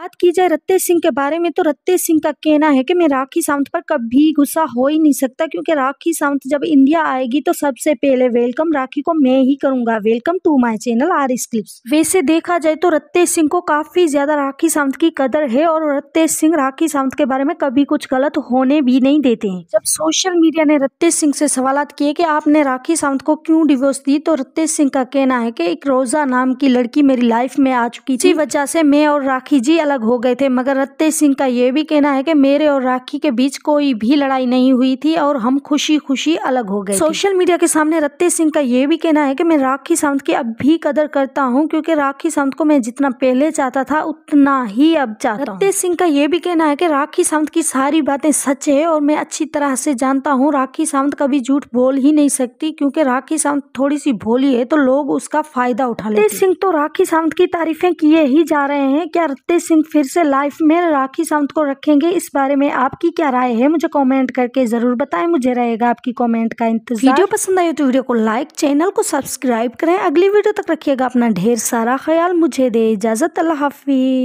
बात की जाए रत्ते सिंह के बारे में तो रत्ते सिंह का कहना है कि मैं राखी सावंत पर कभी गुस्सा हो ही नहीं सकता क्योंकि राखी सावंत जब इंडिया आएगी तो सबसे पहले वेलकम राखी को मैं ही करूंगा welcome to my channel our clips वैसे देखा जाए तो रत्ते सिंह को काफी ज्यादा राखी सावंत की कदर है और रत्ते सिंह राखी सावंत के बारे में कभी कुछ गलत होने भी नहीं देते है जब सोशल मीडिया ने रत्ते सिंह से सवाल किए की आपने राखी सावंत को क्यूँ डिवोर्स दी तो रत्ते सिंह का कहना है की एक रोजा नाम की लड़की मेरी लाइफ में आ चुकी थी वजह से मैं और राखी जी अलग हो गए थे मगर रत्ते सिंह का ये भी कहना है कि मेरे और राखी के बीच कोई भी लड़ाई नहीं हुई थी और हम खुशी खुशी अलग हो गए सोशल मीडिया के सामने रत्ते सिंह का ये भी कहना है कि मैं राखी सावंत की अब भी कदर करता हूँ क्योंकि राखी सावंत को मैं जितना पहले चाहता था उतना ही अब चाहता रत्ते सिंह का ये भी कहना है कि राखी सावंत की सारी बातें सच है और मैं अच्छी तरह से जानता हूँ राखी सावंत कभी झूठ बोल ही नहीं सकती क्योंकि राखी सावंत थोड़ी सी भोली है तो लोग उसका फायदा उठा लेते सिंह तो राखी सावंत की तारीफें किए ही जा रहे हैं क्या रत्ते सिंह सिंह फिर से लाइफ में राखी सावंत को रखेंगे इस बारे में आपकी क्या राय है मुझे कमेंट करके ज़रूर बताएं मुझे रहेगा आपकी कमेंट का इंतजार वीडियो पसंद आई तो वीडियो को लाइक चैनल को सब्सक्राइब करें अगली वीडियो तक रखिएगा अपना ढेर सारा ख्याल मुझे दे इजाज़त अल्लाह हाफिज़